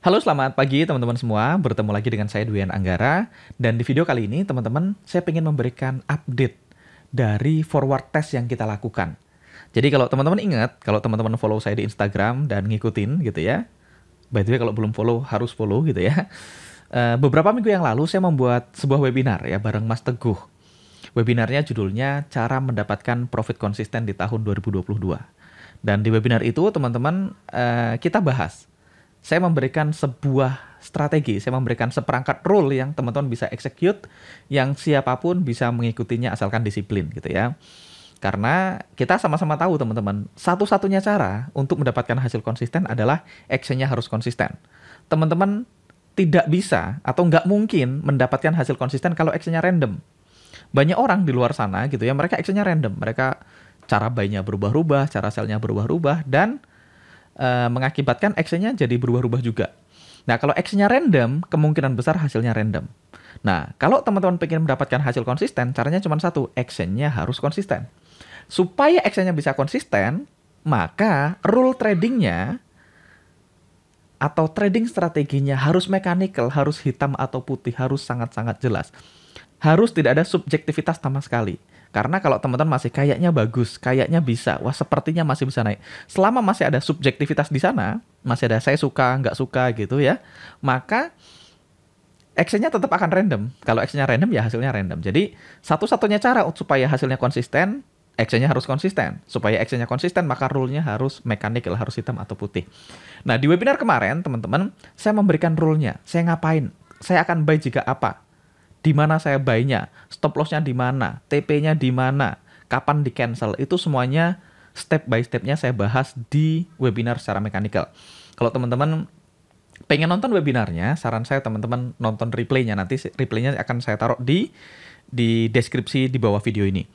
Halo selamat pagi teman-teman semua, bertemu lagi dengan saya Dwian Anggara dan di video kali ini teman-teman saya ingin memberikan update dari forward test yang kita lakukan. Jadi kalau teman-teman ingat, kalau teman-teman follow saya di Instagram dan ngikutin gitu ya, by the way kalau belum follow harus follow gitu ya. Eh, beberapa minggu yang lalu saya membuat sebuah webinar ya bareng Mas Teguh. Webinarnya judulnya Cara Mendapatkan Profit Konsisten di Tahun 2022. Dan di webinar itu teman-teman eh, kita bahas saya memberikan sebuah strategi, saya memberikan seperangkat rule yang teman-teman bisa execute, yang siapapun bisa mengikutinya asalkan disiplin gitu ya. Karena kita sama-sama tahu teman-teman, satu-satunya cara untuk mendapatkan hasil konsisten adalah actionnya harus konsisten. Teman-teman tidak bisa atau nggak mungkin mendapatkan hasil konsisten kalau actionnya random. Banyak orang di luar sana gitu ya, mereka actionnya random. Mereka cara bayinya berubah-ubah, cara selnya berubah-ubah, dan uh, mengakibatkan actionnya jadi berubah-ubah juga. Nah, kalau actionnya random, kemungkinan besar hasilnya random. Nah, kalau teman-teman ingin mendapatkan hasil konsisten, caranya cuma satu, actionnya harus konsisten. Supaya actionnya bisa konsisten, maka rule tradingnya atau trading strateginya harus mechanical, harus hitam atau putih, harus sangat-sangat jelas. Harus tidak ada subjektivitas sama sekali. Karena kalau teman-teman masih kayaknya bagus, kayaknya bisa, wah sepertinya masih bisa naik. Selama masih ada subjektivitas di sana, masih ada saya suka, nggak suka gitu ya, maka action-nya tetap akan random. Kalau action-nya random ya hasilnya random. Jadi satu-satunya cara supaya hasilnya konsisten, action-nya harus konsisten. Supaya action-nya konsisten maka rule-nya harus mekanik, harus hitam atau putih. Nah di webinar kemarin teman-teman, saya memberikan rule-nya. Saya ngapain? Saya akan buy jika apa? di mana saya buy-nya, stop loss-nya di mana, TP-nya di mana, kapan di cancel. Itu semuanya step by step-nya saya bahas di webinar secara mekanikal. Kalau teman-teman pengen nonton webinarnya, saran saya teman-teman nonton replay-nya. Nanti replay-nya akan saya taruh di di deskripsi di bawah video ini.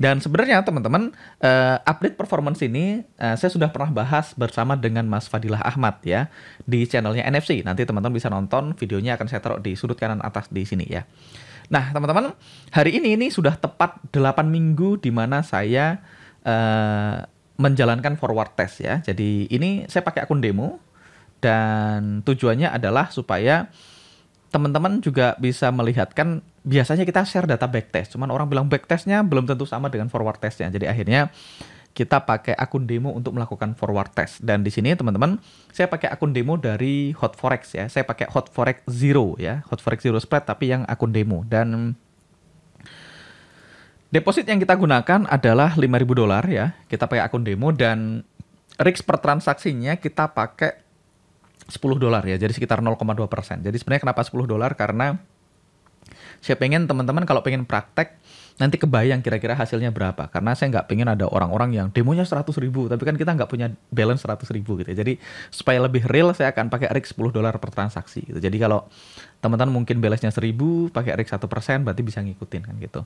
Dan sebenarnya teman-teman uh, update performance ini uh, saya sudah pernah bahas bersama dengan Mas Fadilah Ahmad ya di channelnya NFC. Nanti teman-teman bisa nonton videonya akan saya taruh di sudut kanan atas di sini ya. Nah teman-teman hari ini ini sudah tepat 8 minggu di mana saya uh, menjalankan forward test ya. Jadi ini saya pakai akun demo dan tujuannya adalah supaya teman-teman juga bisa melihat kan biasanya kita share data backtest cuman orang bilang backtestnya belum tentu sama dengan forward testnya jadi akhirnya kita pakai akun demo untuk melakukan forward test dan di sini teman-teman saya pakai akun demo dari hot forex ya saya pakai hot forex zero ya hot forex zero spread tapi yang akun demo dan Deposit yang kita gunakan adalah 5.000 dolar ya. Kita pakai akun demo dan risk per transaksinya kita pakai 10 dolar ya, jadi sekitar 0,2 persen. Jadi sebenarnya kenapa 10 dolar? Karena saya pengen teman-teman kalau pengen praktek nanti kebayang kira-kira hasilnya berapa. Karena saya nggak pengen ada orang-orang yang demonya 100 ribu, tapi kan kita nggak punya balance 100 ribu gitu ya. Jadi supaya lebih real saya akan pakai rig 10 dolar per transaksi gitu. Jadi kalau teman-teman mungkin balance-nya 1000 pakai RX 1% berarti bisa ngikutin kan gitu.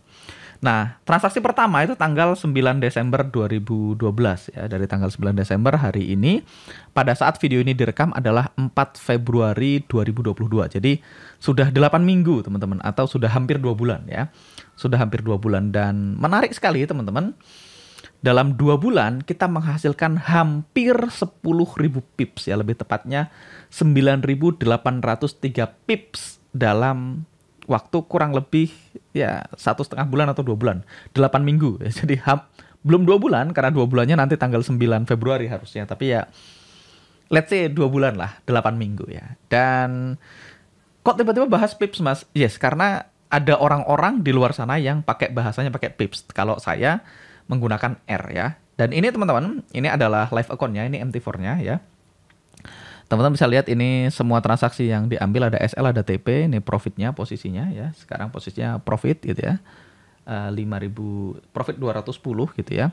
Nah, transaksi pertama itu tanggal 9 Desember 2012 ya. Dari tanggal 9 Desember hari ini pada saat video ini direkam adalah 4 Februari 2022. Jadi sudah 8 minggu teman-teman atau sudah hampir 2 bulan ya. Sudah hampir 2 bulan dan menarik sekali teman-teman. Ya, dalam dua bulan kita menghasilkan hampir 10.000 pips ya lebih tepatnya 9.803 pips dalam waktu kurang lebih ya satu setengah bulan atau dua bulan delapan minggu ya, jadi ha belum dua bulan karena dua bulannya nanti tanggal 9 Februari harusnya tapi ya let's say dua bulan lah delapan minggu ya dan kok tiba-tiba bahas pips mas yes karena ada orang-orang di luar sana yang pakai bahasanya pakai pips kalau saya menggunakan R ya. Dan ini teman-teman, ini adalah live account-nya, ini MT4-nya ya. Teman-teman bisa lihat ini semua transaksi yang diambil ada SL, ada TP, ini profitnya, posisinya ya. Sekarang posisinya profit gitu ya. E, eh, 5000 profit 210 gitu ya.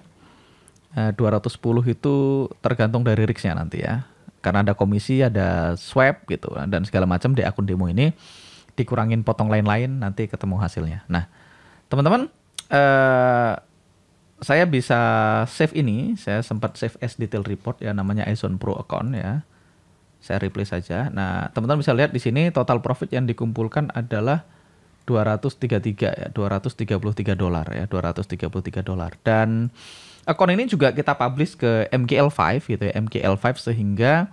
E, eh, 210 itu tergantung dari risk-nya nanti ya. Karena ada komisi, ada swap gitu dan segala macam di akun demo ini dikurangin potong lain-lain nanti ketemu hasilnya. Nah, teman-teman eh saya bisa save ini, saya sempat save as detail report ya namanya Ison Pro account ya. Saya replace saja. Nah, teman-teman bisa lihat di sini total profit yang dikumpulkan adalah 233 ya, 233 dolar ya, 233 dolar. Dan akun ini juga kita publish ke MKL5 gitu ya, MKL5 sehingga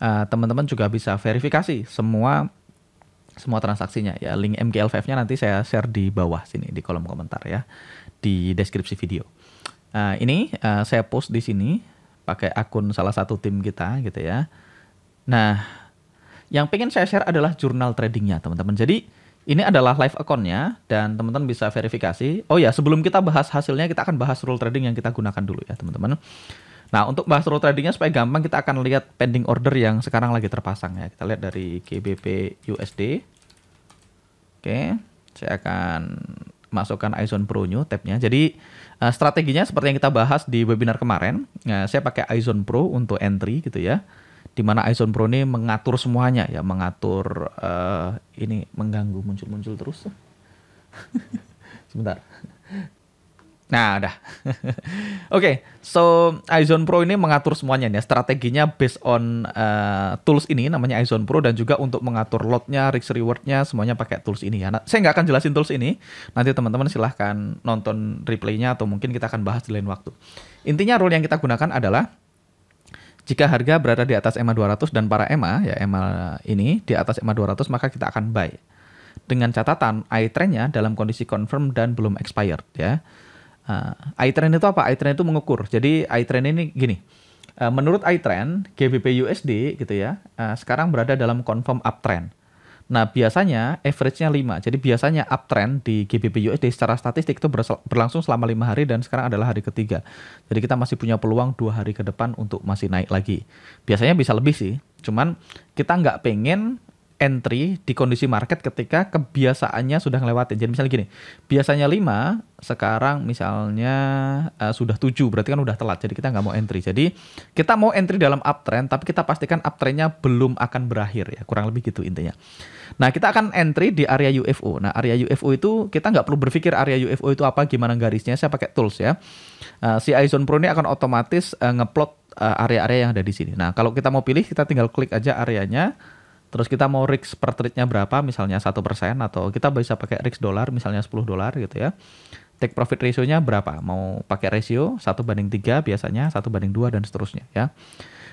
eh, teman-teman uh, juga bisa verifikasi semua semua transaksinya ya. Link MKL5-nya nanti saya share di bawah sini di kolom komentar ya di deskripsi video. Uh, ini uh, saya post di sini pakai akun salah satu tim kita gitu ya. Nah, yang pengen saya share adalah jurnal tradingnya teman-teman. Jadi ini adalah live accountnya dan teman-teman bisa verifikasi. Oh ya, sebelum kita bahas hasilnya kita akan bahas rule trading yang kita gunakan dulu ya teman-teman. Nah, untuk bahas rule tradingnya supaya gampang kita akan lihat pending order yang sekarang lagi terpasang ya. Kita lihat dari GBP USD. Oke, saya akan masukkan iZone pro new tabnya. Jadi eh, strateginya seperti yang kita bahas di webinar kemarin, ya, saya pakai iZone Pro untuk entry gitu ya. Di mana iZone Pro ini mengatur semuanya ya, mengatur uh, ini mengganggu muncul-muncul terus. Sebentar. Nah, udah. Oke, okay, so iZone Pro ini mengatur semuanya nih. Ya. Strateginya based on uh, tools ini namanya iZone Pro dan juga untuk mengatur lotnya, risk rewardnya semuanya pakai tools ini ya. Nah, saya nggak akan jelasin tools ini. Nanti teman-teman silahkan nonton replaynya atau mungkin kita akan bahas di lain waktu. Intinya rule yang kita gunakan adalah jika harga berada di atas EMA 200 dan para EMA ya EMA ini di atas EMA 200 maka kita akan buy dengan catatan i trendnya dalam kondisi confirm dan belum expired ya. Uh, iTrend itu apa? iTrend itu mengukur. Jadi iTrend ini gini. Uh, menurut iTrend, GBP USD gitu ya, uh, sekarang berada dalam confirm uptrend. Nah, biasanya average-nya 5. Jadi biasanya uptrend di GBP USD secara statistik itu berlangsung selama lima hari dan sekarang adalah hari ketiga. Jadi kita masih punya peluang dua hari ke depan untuk masih naik lagi. Biasanya bisa lebih sih. Cuman kita nggak pengen entry di kondisi market ketika kebiasaannya sudah ngelewatin. Jadi misalnya gini, biasanya 5, sekarang misalnya uh, sudah 7, berarti kan udah telat. Jadi kita nggak mau entry. Jadi kita mau entry dalam uptrend, tapi kita pastikan uptrendnya belum akan berakhir ya, kurang lebih gitu intinya. Nah kita akan entry di area UFO. Nah area UFO itu kita nggak perlu berpikir area UFO itu apa, gimana garisnya. Saya pakai tools ya. Uh, si Aizon Pro ini akan otomatis uh, ngeplot area-area yang ada di sini. Nah kalau kita mau pilih, kita tinggal klik aja areanya terus kita mau risk per trade-nya berapa misalnya satu persen atau kita bisa pakai risk dolar misalnya 10 dolar gitu ya take profit ratio-nya berapa mau pakai ratio satu banding tiga biasanya satu banding dua dan seterusnya ya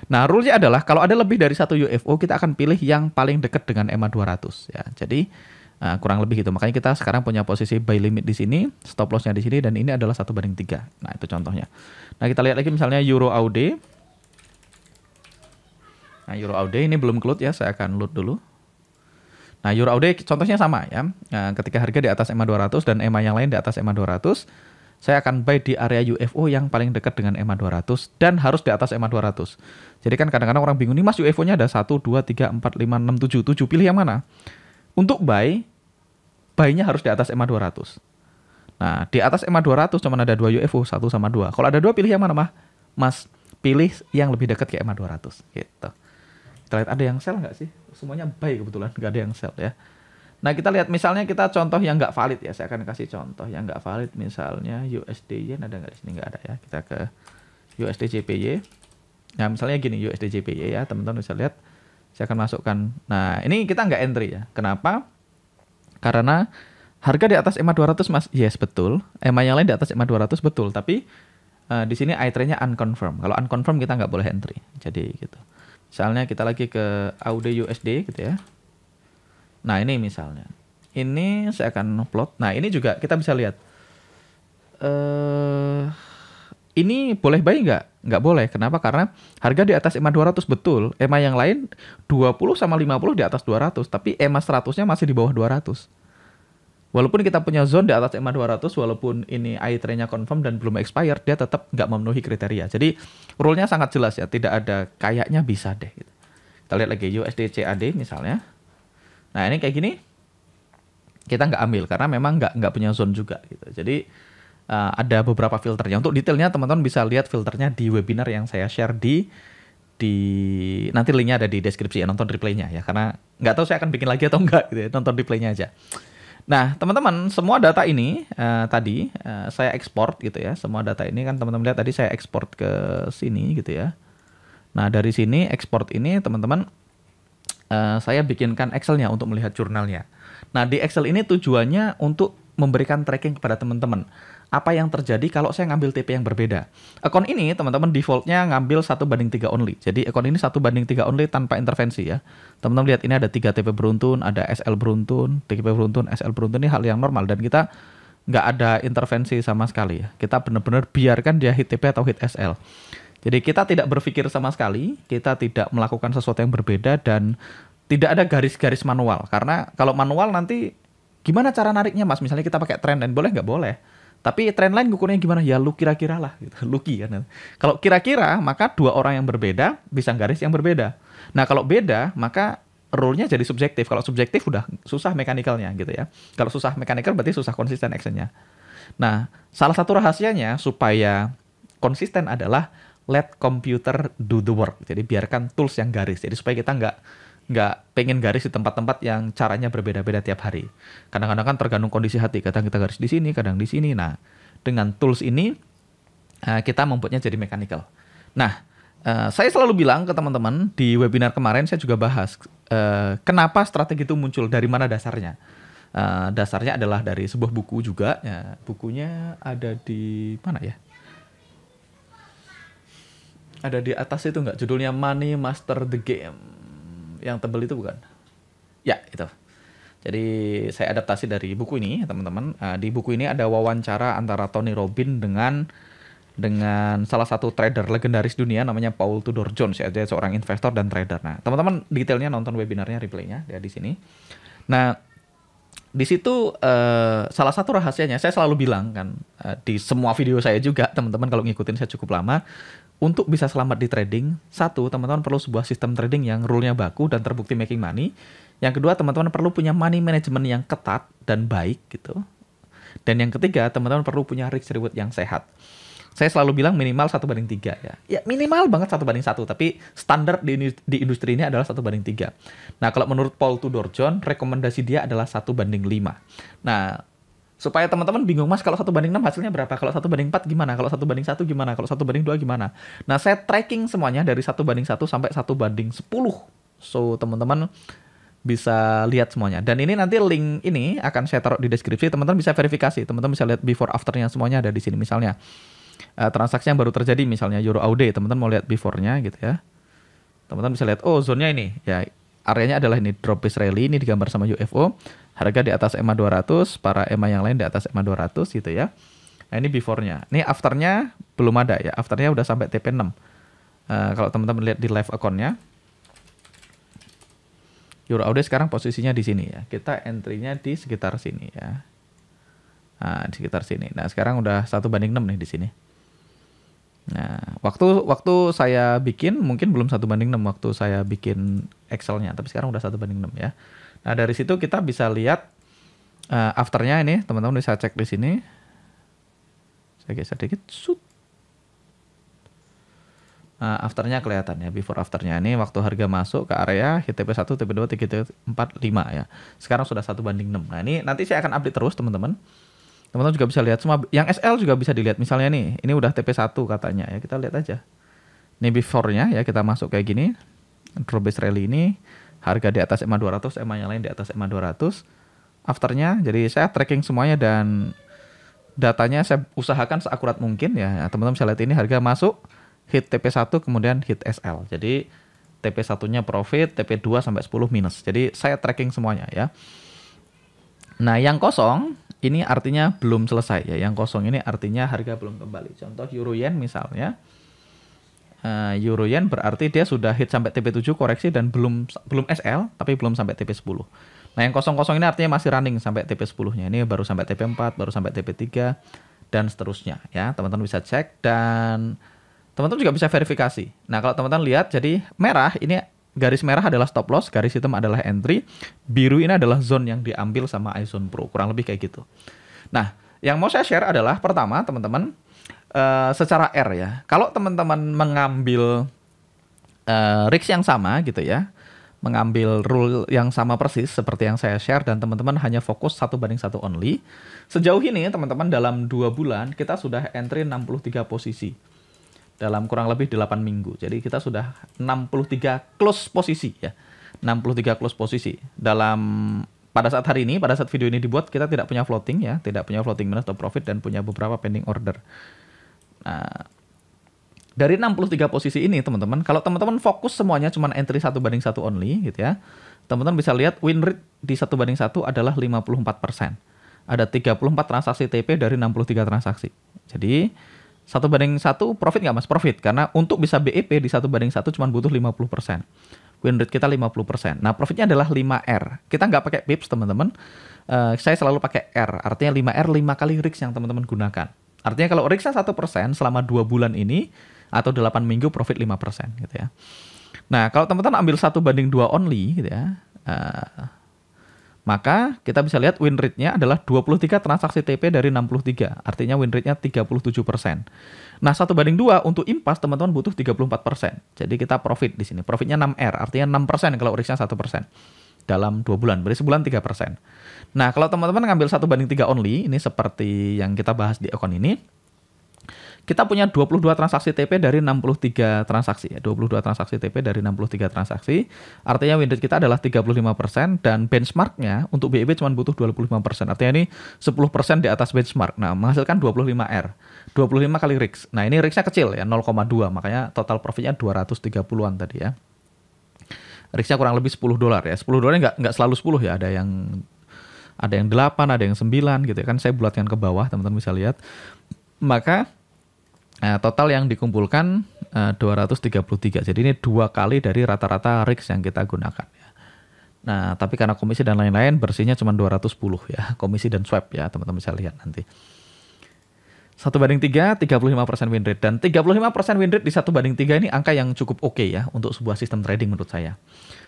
nah rule-nya adalah kalau ada lebih dari satu UFO kita akan pilih yang paling dekat dengan EMA 200 ya jadi Nah, kurang lebih gitu. Makanya kita sekarang punya posisi buy limit di sini, stop loss-nya di sini, dan ini adalah satu banding tiga. Nah itu contohnya. Nah kita lihat lagi misalnya Euro AUD. Nah, Euro Aude ini belum kelut ya, saya akan load dulu. Nah, Euro Aude contohnya sama ya. Nah, ketika harga di atas EMA 200 dan EMA yang lain di atas EMA 200, saya akan buy di area UFO yang paling dekat dengan EMA 200 dan harus di atas EMA 200. Jadi kan kadang-kadang orang bingung nih Mas UFO-nya ada 1 2 3 4 5 6 7 7 pilih yang mana? Untuk buy buy-nya harus di atas EMA 200. Nah, di atas EMA 200 cuma ada 2 UFO, 1 sama 2. Kalau ada 2 pilih yang mana, Mas? Mas, pilih yang lebih dekat ke EMA 200 gitu. Kita ada yang sell nggak sih? Semuanya buy kebetulan, nggak ada yang sell ya. Nah kita lihat misalnya kita contoh yang nggak valid ya. Saya akan kasih contoh yang nggak valid misalnya USD Yen ada nggak di sini nggak ada ya. Kita ke USD JPY. Nah misalnya gini USD JPY ya teman-teman bisa lihat. Saya akan masukkan. Nah ini kita nggak entry ya. Kenapa? Karena harga di atas EMA 200 mas. Yes betul. EMA yang lain di atas EMA 200 betul. Tapi uh, di sini eye nya unconfirm. Kalau unconfirmed kita nggak boleh entry. Jadi gitu. Misalnya kita lagi ke AUD USD gitu ya. Nah ini misalnya. Ini saya akan plot. Nah ini juga kita bisa lihat. Uh, ini boleh baik nggak? Nggak boleh. Kenapa? Karena harga di atas EMA 200 betul. EMA yang lain 20 sama 50 di atas 200. Tapi EMA 100-nya masih di bawah 200. Walaupun kita punya zone di atas EMA 200, walaupun ini i-trainnya e confirm dan belum expire, dia tetap nggak memenuhi kriteria. Jadi rule-nya sangat jelas ya, tidak ada kayaknya bisa deh. Gitu. Kita lihat lagi USDCAD misalnya. Nah ini kayak gini, kita nggak ambil karena memang nggak nggak punya zone juga gitu. Jadi eh, ada beberapa filternya. Untuk detailnya teman-teman bisa lihat filternya di webinar yang saya share di di nanti linknya ada di deskripsi ya nonton replaynya ya karena nggak tahu saya akan bikin lagi atau enggak gitu ya nonton replaynya aja Nah, teman-teman, semua data ini uh, tadi uh, saya ekspor gitu ya. Semua data ini kan teman-teman lihat tadi saya ekspor ke sini gitu ya. Nah, dari sini ekspor ini teman-teman uh, saya bikinkan Excel-nya untuk melihat jurnalnya. Nah, di Excel ini tujuannya untuk memberikan tracking kepada teman-teman apa yang terjadi kalau saya ngambil TP yang berbeda. Account ini teman-teman defaultnya ngambil satu banding tiga only. Jadi account ini satu banding tiga only tanpa intervensi ya. Teman-teman lihat ini ada tiga TP beruntun, ada SL beruntun, TP beruntun, SL beruntun ini hal yang normal dan kita nggak ada intervensi sama sekali ya. Kita benar-benar biarkan dia hit TP atau hit SL. Jadi kita tidak berpikir sama sekali, kita tidak melakukan sesuatu yang berbeda dan tidak ada garis-garis manual karena kalau manual nanti gimana cara nariknya mas misalnya kita pakai trend dan boleh nggak boleh tapi trend lain ngukurnya gimana? Ya lu kira-kira lah, gitu. Lucky kan. Kalau kira-kira, maka dua orang yang berbeda bisa garis yang berbeda. Nah kalau beda, maka rule-nya jadi subjektif. Kalau subjektif udah susah mekanikalnya gitu ya. Kalau susah mekanikal berarti susah konsisten actionnya. Nah, salah satu rahasianya supaya konsisten adalah let computer do the work. Jadi biarkan tools yang garis. Jadi supaya kita nggak nggak pengen garis di tempat-tempat yang caranya berbeda-beda tiap hari. Kadang-kadang kan tergantung kondisi hati. Kadang kita garis di sini, kadang di sini. Nah, dengan tools ini eh, kita membuatnya jadi mechanical. Nah, eh, saya selalu bilang ke teman-teman di webinar kemarin saya juga bahas eh, kenapa strategi itu muncul, dari mana dasarnya. dasarnya adalah dari sebuah buku juga. Ya, bukunya ada di mana ya? Ada di atas itu nggak? Judulnya Money Master the Game yang tebel itu bukan? Ya, itu. Jadi saya adaptasi dari buku ini, teman-teman. Uh, di buku ini ada wawancara antara Tony Robbins dengan dengan salah satu trader legendaris dunia namanya Paul Tudor Jones ya, dia seorang investor dan trader. Nah, teman-teman detailnya nonton webinarnya replaynya ya di sini. Nah, di situ uh, salah satu rahasianya saya selalu bilang kan uh, di semua video saya juga teman-teman kalau ngikutin saya cukup lama untuk bisa selamat di trading, satu, teman-teman perlu sebuah sistem trading yang rule-nya baku dan terbukti making money. Yang kedua, teman-teman perlu punya money management yang ketat dan baik gitu. Dan yang ketiga, teman-teman perlu punya risk reward yang sehat. Saya selalu bilang minimal satu banding tiga ya. Ya minimal banget satu banding satu, tapi standar di, di industri ini adalah satu banding tiga. Nah kalau menurut Paul Tudor John, rekomendasi dia adalah satu banding lima. Nah supaya teman-teman bingung mas kalau satu banding 6 hasilnya berapa kalau satu banding 4 gimana kalau satu banding satu gimana kalau satu banding dua gimana nah saya tracking semuanya dari satu banding satu sampai satu banding 10 so teman-teman bisa lihat semuanya dan ini nanti link ini akan saya taruh di deskripsi teman-teman bisa verifikasi teman-teman bisa lihat before afternya semuanya ada di sini misalnya eh, transaksi yang baru terjadi misalnya euro aude teman-teman mau lihat beforenya gitu ya teman-teman bisa lihat oh zonnya ini ya areanya adalah ini drop rally ini digambar sama UFO Harga di atas EMA 200, para EMA yang lain di atas EMA 200 gitu ya. Nah, ini before Ini afternya belum ada ya. Afternya udah sampai TP6. Uh, eh, kalau teman-teman lihat di live account Euro Audi sekarang posisinya di sini ya. Kita entry-nya di sekitar sini ya. Nah, di sekitar sini. Nah, sekarang udah satu banding 6 nih di sini. Nah, waktu waktu saya bikin mungkin belum satu banding 6 waktu saya bikin Excel-nya, tapi sekarang udah satu banding 6 ya. Nah dari situ kita bisa lihat uh, afternya ini teman-teman bisa cek di sini. Saya geser dikit. Shoot. Uh, afternya kelihatan ya, before afternya ini waktu harga masuk ke area HTP 1, HTP 2, HTP 4, 5 ya. Sekarang sudah satu banding 6. Nah ini nanti saya akan update terus teman-teman. Teman-teman juga bisa lihat semua, yang SL juga bisa dilihat. Misalnya nih, ini udah TP1 katanya ya, kita lihat aja. Ini before-nya ya, kita masuk kayak gini. Draw base rally ini, harga di atas EMA 200, EMA yang lain di atas EMA 200. Afternya, jadi saya tracking semuanya dan datanya saya usahakan seakurat mungkin ya. ya teman-teman bisa lihat ini harga masuk, hit TP1 kemudian hit SL. Jadi TP1-nya profit, TP2 sampai 10 minus. Jadi saya tracking semuanya ya. Nah, yang kosong ini artinya belum selesai ya. Yang kosong ini artinya harga belum kembali. Contoh euro yen misalnya uh, eh, euro yen berarti dia sudah hit sampai TP7 koreksi dan belum belum SL tapi belum sampai TP10. Nah, yang kosong-kosong ini artinya masih running sampai TP10-nya. Ini baru sampai TP4, baru sampai TP3 dan seterusnya ya. Teman-teman bisa cek dan teman-teman juga bisa verifikasi. Nah, kalau teman-teman lihat jadi merah ini garis merah adalah stop loss, garis hitam adalah entry, biru ini adalah zone yang diambil sama iZone Pro, kurang lebih kayak gitu. Nah, yang mau saya share adalah pertama, teman-teman, Eh, secara R ya. Kalau teman-teman mengambil uh, risk yang sama gitu ya, mengambil rule yang sama persis seperti yang saya share dan teman-teman hanya fokus satu banding satu only. Sejauh ini teman-teman dalam dua bulan kita sudah entry 63 posisi dalam kurang lebih 8 minggu. Jadi kita sudah 63 close posisi ya. 63 close posisi dalam pada saat hari ini, pada saat video ini dibuat, kita tidak punya floating ya, tidak punya floating minus atau profit dan punya beberapa pending order. Nah, dari 63 posisi ini teman-teman, kalau teman-teman fokus semuanya cuma entry 1 banding 1 only gitu ya, teman-teman bisa lihat win rate di 1 banding 1 adalah 54%. Ada 34 transaksi TP dari 63 transaksi. Jadi 1 banding 1 profit nggak mas profit karena untuk bisa BEP di 1 banding 1 cuma butuh 50% win rate kita 50%. Nah, profitnya adalah 5R. Kita nggak pakai pips, teman-teman. Uh, saya selalu pakai R, artinya 5R 5 kali risk yang teman-teman gunakan. Artinya kalau riksa satu persen selama dua bulan ini atau 8 minggu profit 5% gitu ya. Nah kalau teman-teman ambil satu banding dua only gitu ya, uh, maka kita bisa lihat win rate-nya adalah 23 transaksi TP dari 63. Artinya win rate-nya 37%. Nah satu banding dua untuk impas teman-teman butuh 34%. Jadi kita profit di sini. Profitnya 6R artinya 6% kalau risknya 1% dalam dua bulan. Berarti sebulan tiga persen. Nah, kalau teman-teman ngambil satu banding tiga only, ini seperti yang kita bahas di account ini, kita punya 22 transaksi TP dari 63 transaksi ya. 22 transaksi TP dari 63 transaksi. Artinya win kita adalah 35% dan benchmarknya untuk BEB cuma butuh 25%. Artinya ini 10% di atas benchmark. Nah, menghasilkan 25R. 25 kali risk. Nah, ini risknya kecil ya 0,2 makanya total profitnya 230-an tadi ya risknya kurang lebih 10 dolar ya. 10 dolarnya nggak nggak selalu 10 ya, ada yang ada yang 8, ada yang 9 gitu ya kan. Saya bulatkan ke bawah, teman-teman bisa lihat. Maka eh, total yang dikumpulkan eh, 233. Jadi ini dua kali dari rata-rata risk yang kita gunakan ya. Nah, tapi karena komisi dan lain-lain bersihnya cuma 210 ya, komisi dan swab ya, teman-teman bisa lihat nanti satu banding tiga, tiga puluh lima persen win rate dan lima persen win rate di satu banding tiga ini angka yang cukup oke okay ya untuk sebuah sistem trading menurut saya.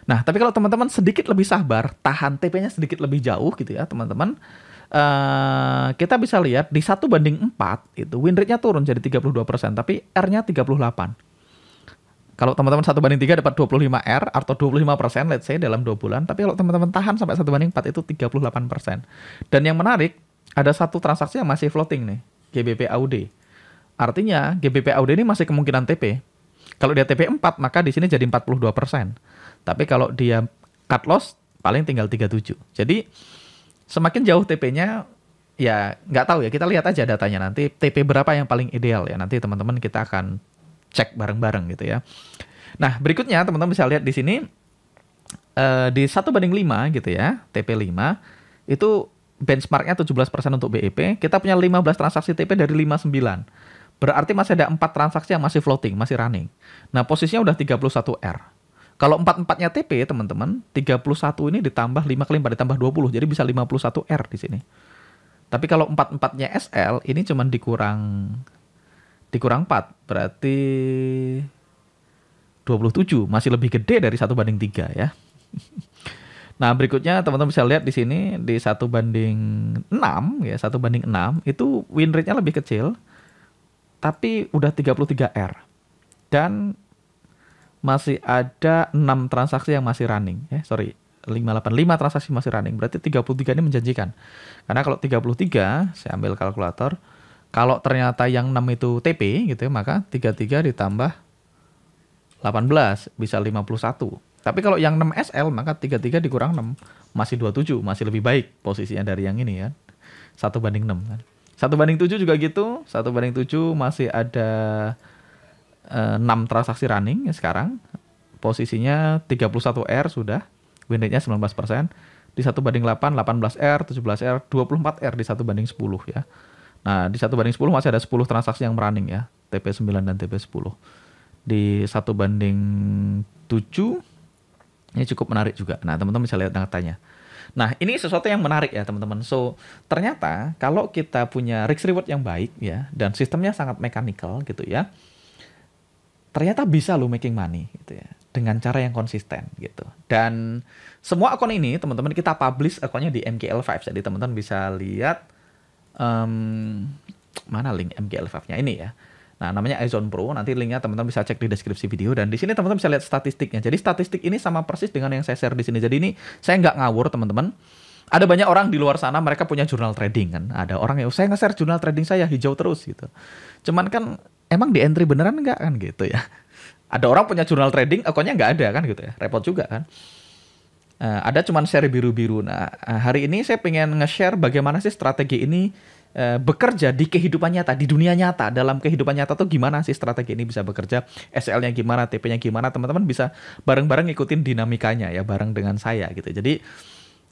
Nah, tapi kalau teman-teman sedikit lebih sabar, tahan TP-nya sedikit lebih jauh gitu ya teman-teman. Uh, kita bisa lihat di satu banding empat itu win rate-nya turun jadi tiga puluh dua persen, tapi R-nya tiga puluh delapan. Kalau teman-teman satu banding tiga dapat dua puluh lima R atau dua puluh lima persen, let's say dalam dua bulan. Tapi kalau teman-teman tahan sampai satu banding empat itu tiga puluh delapan persen. Dan yang menarik, ada satu transaksi yang masih floating nih GBP AUD. Artinya GBP AUD ini masih kemungkinan TP. Kalau dia TP 4 maka di sini jadi 42%. Tapi kalau dia cut loss paling tinggal 37. Jadi semakin jauh TP-nya ya nggak tahu ya kita lihat aja datanya nanti TP berapa yang paling ideal ya nanti teman-teman kita akan cek bareng-bareng gitu ya. Nah berikutnya teman-teman bisa lihat di sini eh, di satu banding 5 gitu ya TP 5 itu benchmarknya 17% untuk BIP, e kita punya 15 transaksi TP dari 59. Berarti masih ada 4 transaksi yang masih floating, masih running. Nah, posisinya udah 31R. Kalau 44 nya TP, teman-teman, 31 ini ditambah 5 kali 4, ditambah 20, jadi bisa 51R di sini. Tapi kalau 44 nya SL, ini cuma dikurang dikurang 4, berarti 27, masih lebih gede dari 1 banding 3 ya. Nah, berikutnya teman-teman bisa lihat di sini di satu banding 6 ya, satu banding 6 itu win rate-nya lebih kecil tapi udah 33R. Dan masih ada 6 transaksi yang masih running ya, sorry 585 transaksi masih running. Berarti 33 ini menjanjikan. Karena kalau 33, saya ambil kalkulator, kalau ternyata yang 6 itu TP gitu ya, maka 33 ditambah 18 bisa 51. Tapi kalau yang 6 SL maka 33 dikurang 6 masih 27, masih lebih baik posisinya dari yang ini kan. 1 banding 6 kan. 1 banding 7 juga gitu. 1 banding 7 masih ada uh, eh, 6 transaksi running ya sekarang. Posisinya 31R sudah. Win rate-nya 19%. Di 1 banding 8, 18R, 17R, 24R di 1 banding 10 ya. Nah, di 1 banding 10 masih ada 10 transaksi yang running ya. TP9 dan TP10. Di 1 banding 7 ini cukup menarik juga. Nah, teman-teman bisa lihat tanya. Nah, ini sesuatu yang menarik ya, teman-teman. So, ternyata kalau kita punya risk reward yang baik ya dan sistemnya sangat mechanical gitu ya. Ternyata bisa lo making money gitu ya dengan cara yang konsisten gitu. Dan semua akun ini teman-teman kita publish akunnya di MKL5. Jadi teman-teman bisa lihat um, mana link MKL5-nya ini ya. Nah, namanya iZone Pro. Nanti linknya teman-teman bisa cek di deskripsi video. Dan di sini teman-teman bisa lihat statistiknya. Jadi statistik ini sama persis dengan yang saya share di sini. Jadi ini saya nggak ngawur teman-teman. Ada banyak orang di luar sana mereka punya jurnal trading kan. Ada orang yang saya nge-share jurnal trading saya hijau terus gitu. Cuman kan emang di entry beneran nggak kan gitu ya. Ada orang punya jurnal trading akunnya nggak ada kan gitu ya. Repot juga kan. Uh, ada cuman share biru-biru. Nah, eh, hari ini saya pengen nge-share bagaimana sih strategi ini Eh, bekerja di kehidupan nyata, di dunia nyata, dalam kehidupan nyata tuh gimana sih strategi ini bisa bekerja, SL-nya gimana, TP-nya gimana, teman-teman bisa bareng-bareng ikutin dinamikanya ya bareng dengan saya gitu. Jadi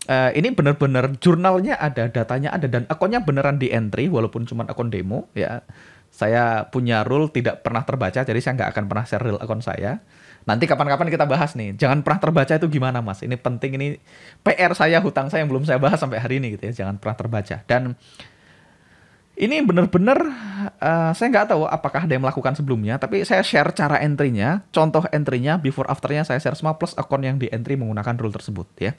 Uh, ini benar-benar jurnalnya ada, datanya ada, dan akunnya beneran di entry, walaupun cuma akun demo. Ya, saya punya rule tidak pernah terbaca, jadi saya nggak akan pernah share real akun saya. Nanti kapan-kapan kita bahas nih. Jangan pernah terbaca itu gimana, Mas? Ini penting ini PR saya, hutang saya yang belum saya bahas sampai hari ini gitu ya. Jangan pernah terbaca. Dan ini benar-benar uh, saya nggak tahu apakah ada yang melakukan sebelumnya, tapi saya share cara entry-nya, contoh entry-nya, before after-nya saya share semua plus akun yang di entry menggunakan rule tersebut ya.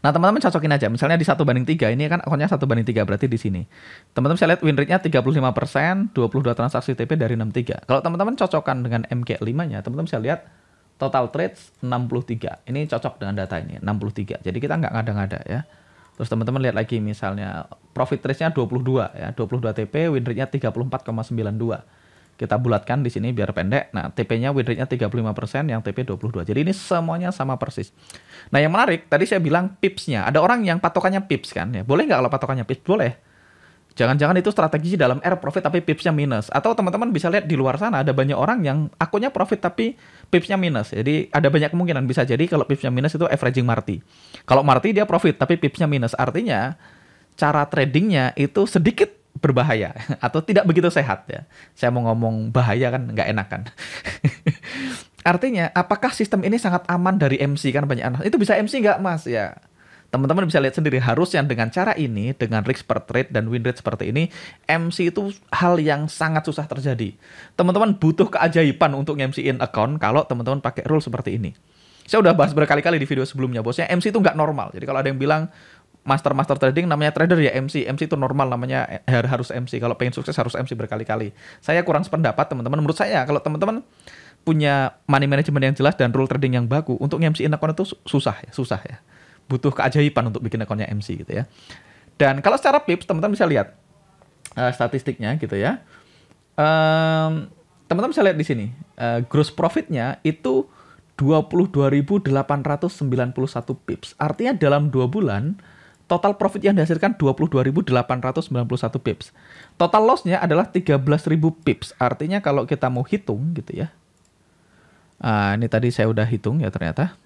Nah teman-teman cocokin aja, misalnya di satu banding tiga ini kan akunnya satu banding tiga berarti di sini. Teman-teman saya lihat win rate-nya puluh dua transaksi TP dari enam tiga. Kalau teman-teman cocokkan dengan MK5-nya, teman-teman saya lihat total trades enam puluh tiga, Ini cocok dengan data ini, enam puluh tiga, Jadi kita nggak ngada-ngada ya. Terus teman-teman lihat lagi misalnya profit trace-nya 22 ya, 22 TP, win rate-nya 34,92. Kita bulatkan di sini biar pendek. Nah, TP-nya win rate-nya 35%, yang TP 22. Jadi ini semuanya sama persis. Nah, yang menarik tadi saya bilang pips-nya. Ada orang yang patokannya pips kan ya. Boleh nggak kalau patokannya pips? Boleh Jangan-jangan itu strategi dalam R profit tapi pipsnya minus. Atau teman-teman bisa lihat di luar sana ada banyak orang yang akunnya profit tapi pipsnya minus. Jadi ada banyak kemungkinan bisa jadi kalau pipsnya minus itu averaging Marty. Kalau Marty dia profit tapi pipsnya minus. Artinya cara tradingnya itu sedikit berbahaya atau tidak begitu sehat ya. Saya mau ngomong bahaya kan nggak enak kan. Artinya apakah sistem ini sangat aman dari MC kan banyak anak? Itu bisa MC nggak mas ya? teman-teman bisa lihat sendiri harusnya dengan cara ini dengan risk per trade dan win rate seperti ini MC itu hal yang sangat susah terjadi teman-teman butuh keajaiban untuk MC in account kalau teman-teman pakai rule seperti ini saya udah bahas berkali-kali di video sebelumnya bosnya MC itu nggak normal jadi kalau ada yang bilang master-master trading namanya trader ya MC. MC itu normal namanya harus MC. Kalau pengen sukses harus MC berkali-kali. Saya kurang sependapat teman-teman. Menurut saya kalau teman-teman punya money management yang jelas dan rule trading yang baku untuk MC in account itu susah ya, susah ya butuh keajaiban untuk bikin akunnya MC gitu ya. Dan kalau secara pips teman-teman bisa lihat uh, statistiknya gitu ya. teman teman-teman bisa lihat di sini uh, gross profitnya itu 22.891 pips. Artinya dalam 2 bulan total profit yang dihasilkan 22.891 pips. Total lossnya adalah 13.000 pips. Artinya kalau kita mau hitung gitu ya. Uh, ini tadi saya udah hitung ya ternyata.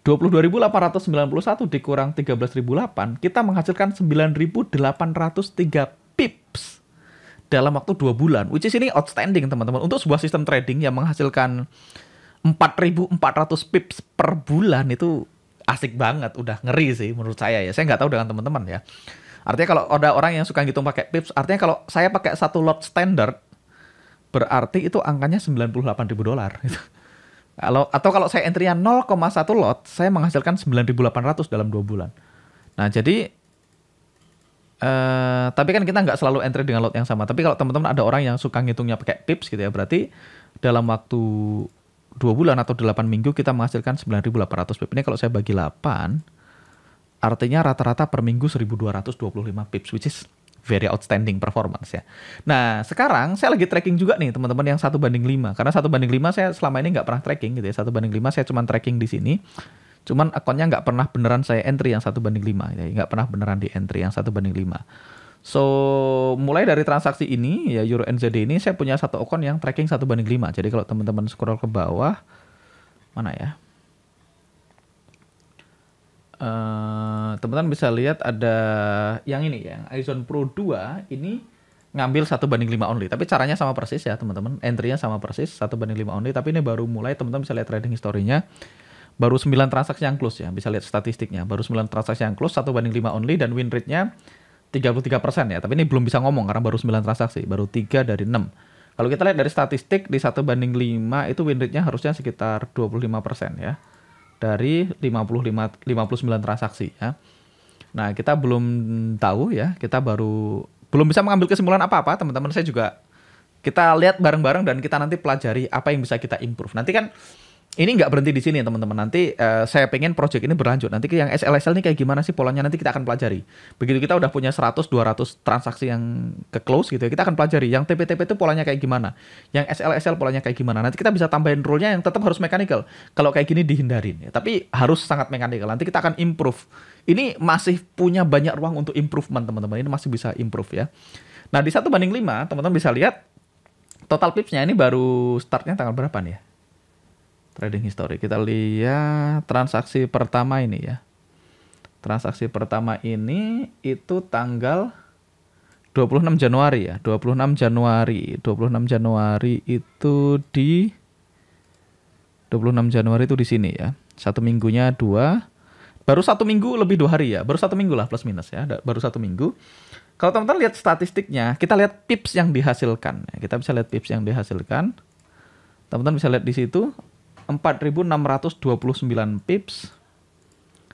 22.891 dikurang 13.008, kita menghasilkan 9.803 pips dalam waktu 2 bulan. Which is ini outstanding, teman-teman. Untuk sebuah sistem trading yang menghasilkan 4.400 pips per bulan itu asik banget. Udah ngeri sih menurut saya ya. Saya nggak tahu dengan teman-teman ya. Artinya kalau ada orang yang suka ngitung pakai pips, artinya kalau saya pakai satu lot standar berarti itu angkanya 98.000 dolar. Gitu Kalau atau kalau saya entrian 0,1 lot, saya menghasilkan 9.800 dalam 2 bulan. Nah, jadi Uh, tapi kan kita nggak selalu entry dengan lot yang sama. Tapi kalau teman-teman ada orang yang suka ngitungnya pakai pips gitu ya, berarti dalam waktu dua bulan atau 8 minggu kita menghasilkan 9.800 pip. Ini kalau saya bagi 8, artinya rata-rata per minggu 1.225 pips, which is very outstanding performance ya. Nah sekarang saya lagi tracking juga nih teman-teman yang satu banding 5. Karena satu banding 5 saya selama ini nggak pernah tracking gitu ya. Satu banding 5 saya cuma tracking di sini. Cuman akunnya nggak pernah beneran saya entry yang satu banding 5. Ya. Nggak pernah beneran di entry yang satu banding 5. So mulai dari transaksi ini ya Euro NZD ini saya punya satu akun yang tracking satu banding 5. Jadi kalau teman-teman scroll ke bawah mana ya? Eh, teman-teman uh, bisa lihat ada yang ini ya, Aizon Pro 2 ini ngambil satu banding 5 only, tapi caranya sama persis ya teman-teman, entry-nya sama persis satu banding 5 only, tapi ini baru mulai teman-teman bisa lihat trading historinya baru 9 transaksi yang close ya, bisa lihat statistiknya, baru 9 transaksi yang close satu banding 5 only dan win rate-nya 33% ya, tapi ini belum bisa ngomong karena baru 9 transaksi, baru 3 dari 6. Kalau kita lihat dari statistik di satu banding 5 itu win rate-nya harusnya sekitar 25% ya dari 55 59 transaksi ya. Nah, kita belum tahu ya, kita baru belum bisa mengambil kesimpulan apa-apa, teman-teman. Saya juga kita lihat bareng-bareng dan kita nanti pelajari apa yang bisa kita improve. Nanti kan ini nggak berhenti di sini teman-teman. Nanti uh, saya pengen project ini berlanjut. Nanti yang SLSL ini kayak gimana sih polanya nanti kita akan pelajari. Begitu kita udah punya 100 200 transaksi yang ke close gitu ya, kita akan pelajari yang TPTP itu polanya kayak gimana. Yang SLSL polanya kayak gimana. Nanti kita bisa tambahin rule-nya yang tetap harus mechanical. Kalau kayak gini dihindarin ya. Tapi harus sangat mechanical. Nanti kita akan improve. Ini masih punya banyak ruang untuk improvement teman-teman. Ini masih bisa improve ya. Nah, di satu banding 5, teman-teman bisa lihat total pipsnya ini baru startnya tanggal berapa nih ya? trading history kita lihat transaksi pertama ini ya transaksi pertama ini itu tanggal 26 Januari ya 26 Januari 26 Januari itu di 26 Januari itu di sini ya satu minggunya dua baru satu minggu lebih dua hari ya baru satu minggu lah plus minus ya baru satu minggu kalau teman-teman lihat statistiknya, kita lihat pips yang dihasilkan. Ya. Kita bisa lihat pips yang dihasilkan. Teman-teman bisa lihat di situ 4629 pips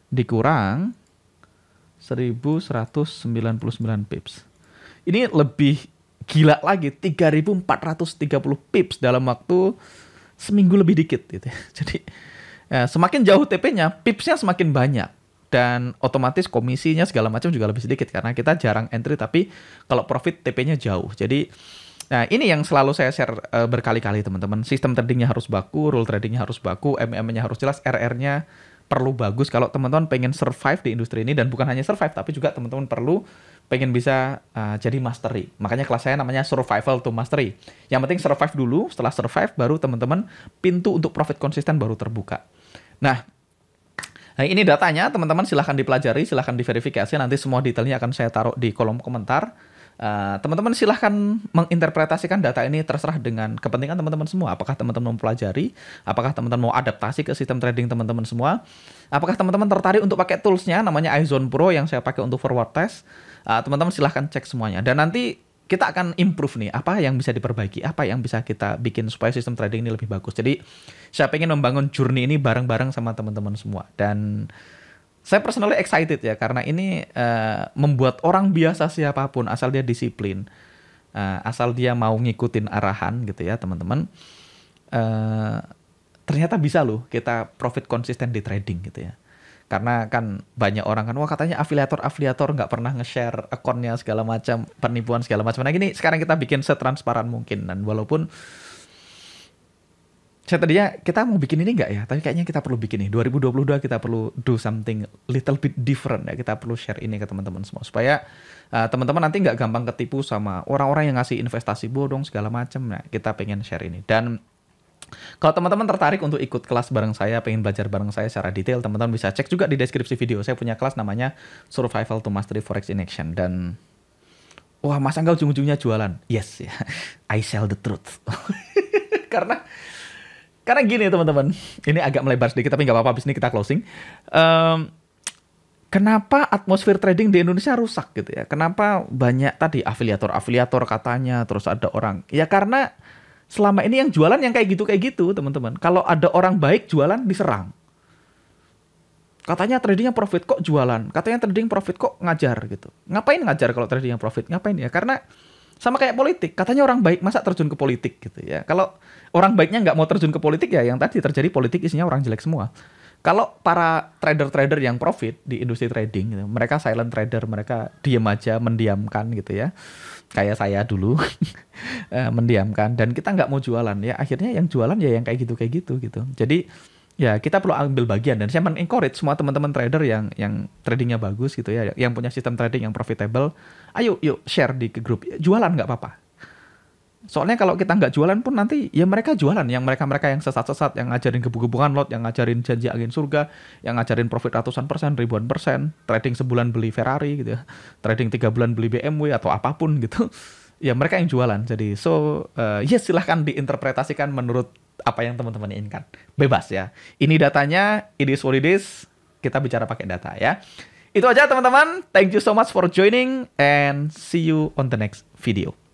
dikurang 1199 pips. Ini lebih gila lagi 3430 pips dalam waktu seminggu lebih dikit gitu. Jadi ya, semakin jauh TP-nya, pipsnya semakin banyak dan otomatis komisinya segala macam juga lebih sedikit karena kita jarang entry tapi kalau profit TP-nya jauh. Jadi Nah, ini yang selalu saya share uh, berkali-kali teman-teman. Sistem tradingnya harus baku, rule tradingnya harus baku, MM-nya harus jelas, RR-nya perlu bagus kalau teman-teman pengen survive di industri ini dan bukan hanya survive tapi juga teman-teman perlu pengen bisa uh, jadi mastery. Makanya kelas saya namanya survival to mastery. Yang penting survive dulu, setelah survive baru teman-teman pintu untuk profit konsisten baru terbuka. Nah, Nah, ini datanya teman-teman silahkan dipelajari, silahkan diverifikasi. Nanti semua detailnya akan saya taruh di kolom komentar teman eh, teman-teman silahkan menginterpretasikan data ini terserah dengan kepentingan teman-teman semua. Apakah teman-teman mempelajari? Apakah teman-teman mau adaptasi ke sistem trading teman-teman semua? Apakah teman-teman tertarik untuk pakai toolsnya namanya iZone Pro yang saya pakai untuk forward test? teman eh, teman-teman silahkan cek semuanya. Dan nanti kita akan improve nih apa yang bisa diperbaiki apa yang bisa kita bikin supaya sistem trading ini lebih bagus jadi saya ingin membangun journey ini bareng-bareng sama teman-teman semua dan saya personally excited ya karena ini uh, membuat orang biasa siapapun asal dia disiplin, uh, asal dia mau ngikutin arahan gitu ya teman-teman, uh, ternyata bisa loh kita profit konsisten di trading gitu ya. Karena kan banyak orang kan wah katanya afiliator-afiliator nggak pernah nge-share akunnya segala macam penipuan segala macam. Nah gini sekarang kita bikin setransparan mungkin dan walaupun saya tadinya kita mau bikin ini nggak ya tapi kayaknya kita perlu bikin nih 2022 kita perlu do something little bit different ya kita perlu share ini ke teman-teman semua supaya teman eh, teman-teman nanti nggak gampang ketipu sama orang-orang yang ngasih investasi bodong segala macam nah kita pengen share ini dan kalau teman-teman tertarik untuk ikut kelas bareng saya, pengen belajar bareng saya secara detail, teman-teman bisa cek juga di deskripsi video. Saya punya kelas namanya Survival to Mastery Forex in Action dan wah masa nggak ujung-ujungnya jualan? Yes, ya. I sell the truth. Karena karena gini teman-teman, ini agak melebar sedikit tapi nggak apa-apa, bisnis ini kita closing. Um, kenapa atmosfer trading di Indonesia rusak gitu ya? Kenapa banyak tadi afiliator-afiliator katanya, terus ada orang. Ya karena selama ini yang jualan yang kayak gitu-kayak gitu teman-teman. Kalau ada orang baik jualan diserang. Katanya tradingnya profit kok jualan, katanya trading profit kok ngajar gitu. Ngapain ngajar kalau trading yang profit? Ngapain ya? Karena sama kayak politik katanya orang baik masa terjun ke politik gitu ya kalau orang baiknya nggak mau terjun ke politik ya yang tadi terjadi politik isinya orang jelek semua kalau para trader-trader yang profit di industri trading gitu, mereka silent trader mereka diem aja mendiamkan gitu ya kayak saya dulu eh, mendiamkan dan kita nggak mau jualan ya akhirnya yang jualan ya yang kayak gitu kayak gitu gitu jadi ya kita perlu ambil bagian dan saya mengencourage semua teman-teman trader yang yang tradingnya bagus gitu ya yang punya sistem trading yang profitable ayo yuk share di ke grup jualan nggak apa-apa soalnya kalau kita nggak jualan pun nanti ya mereka jualan yang mereka mereka yang sesat-sesat yang ngajarin gebuk lot yang ngajarin janji agen surga yang ngajarin profit ratusan persen ribuan persen trading sebulan beli Ferrari gitu ya trading tiga bulan beli BMW atau apapun gitu ya mereka yang jualan jadi so uh, ya silahkan diinterpretasikan menurut apa yang teman-teman inginkan. Bebas ya. Ini datanya, it is what it is. Kita bicara pakai data ya. Itu aja teman-teman. Thank you so much for joining and see you on the next video.